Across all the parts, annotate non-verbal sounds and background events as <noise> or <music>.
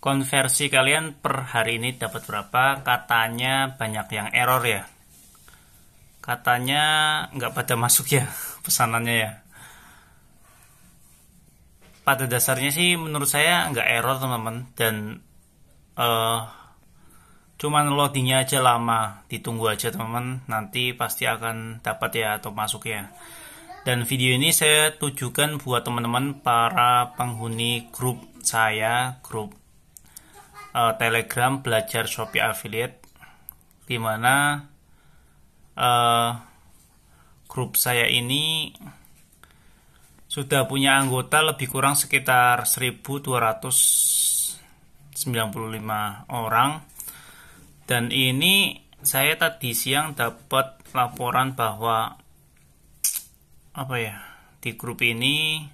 konversi kalian per hari ini dapat berapa katanya banyak yang error ya katanya nggak pada masuk ya <laughs> pesanannya ya pada dasarnya sih menurut saya nggak error teman-teman dan uh, cuman loadingnya aja lama ditunggu aja teman-teman nanti pasti akan dapat ya atau masuk ya dan video ini saya tujukan buat teman-teman para penghuni grup saya grup uh, Telegram belajar Shopee Affiliate di mana uh, grup saya ini sudah punya anggota lebih kurang sekitar 1295 orang dan ini saya tadi siang dapat laporan bahwa apa ya di grup ini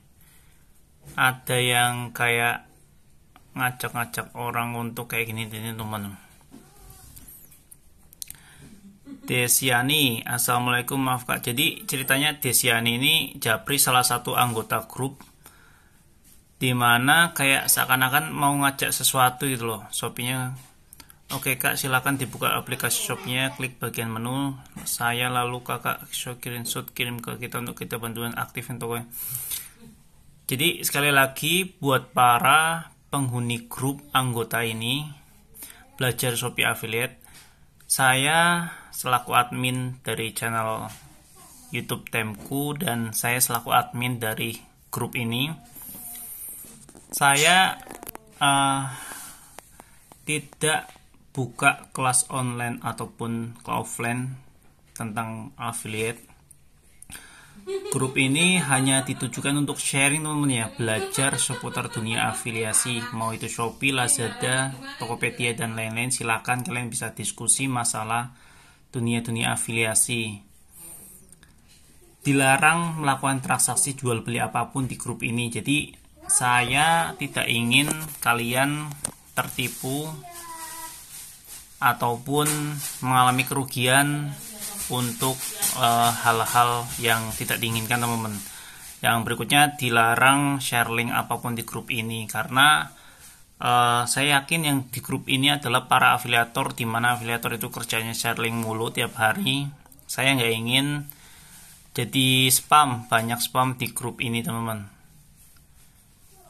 ada yang kayak ngacak-ngacak orang untuk kayak gini ini teman Desiani, assalamualaikum maaf kak. Jadi ceritanya Desiani ini Japri salah satu anggota grup dimana kayak seakan-akan mau ngajak sesuatu gitu loh shopee-nya Oke kak silahkan dibuka aplikasi shopnya klik bagian menu saya lalu kakak show kirim shoot kirim ke kita untuk kita bantuan aktifin tokonya jadi sekali lagi buat para penghuni grup anggota ini belajar Shopee Affiliate saya selaku admin dari channel YouTube Temku dan saya selaku admin dari grup ini saya uh, tidak buka kelas online ataupun offline tentang affiliate Grup ini hanya ditujukan untuk sharing teman-teman ya, belajar seputar dunia afiliasi, mau itu Shopee, Lazada, Tokopedia dan lain-lain. Silahkan kalian bisa diskusi masalah dunia-dunia afiliasi. Dilarang melakukan transaksi jual beli apapun di grup ini. Jadi saya tidak ingin kalian tertipu ataupun mengalami kerugian untuk eh, hal-hal uh, yang tidak diinginkan teman-teman. Yang berikutnya dilarang share link apapun di grup ini karena uh, saya yakin yang di grup ini adalah para afiliator di mana afiliator itu kerjanya share link mulu tiap hari. Saya nggak ingin jadi spam banyak spam di grup ini teman-teman.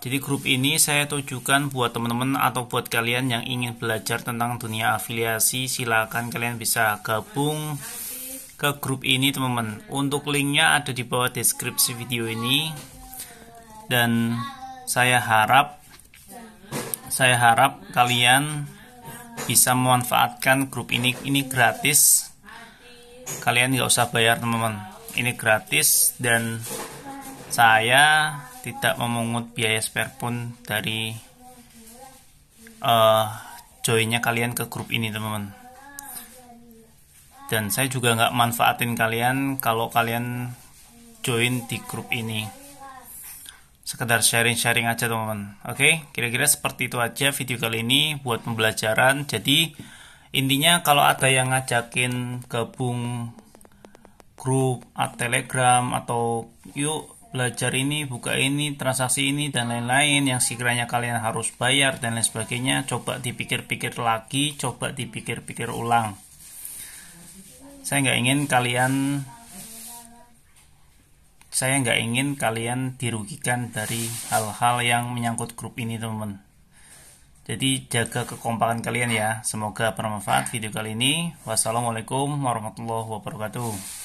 Jadi grup ini saya tujukan buat teman-teman atau buat kalian yang ingin belajar tentang dunia afiliasi, silakan kalian bisa gabung ke grup ini teman-teman untuk linknya ada di bawah deskripsi video ini dan saya harap saya harap kalian bisa memanfaatkan grup ini ini gratis kalian nggak usah bayar teman-teman ini gratis dan saya tidak memungut biaya spare pun dari uh, joinnya kalian ke grup ini teman-teman dan saya juga nggak manfaatin kalian kalau kalian join di grup ini sekedar sharing-sharing aja teman-teman oke kira-kira seperti itu aja video kali ini buat pembelajaran jadi intinya kalau ada yang ngajakin gabung grup telegram atau yuk belajar ini, buka ini, transaksi ini, dan lain-lain yang sekiranya kalian harus bayar dan lain sebagainya, coba dipikir-pikir lagi, coba dipikir-pikir ulang saya nggak ingin kalian saya nggak ingin kalian dirugikan dari hal-hal yang menyangkut grup ini teman-teman jadi jaga kekompakan kalian ya semoga bermanfaat video kali ini wassalamualaikum warahmatullahi wabarakatuh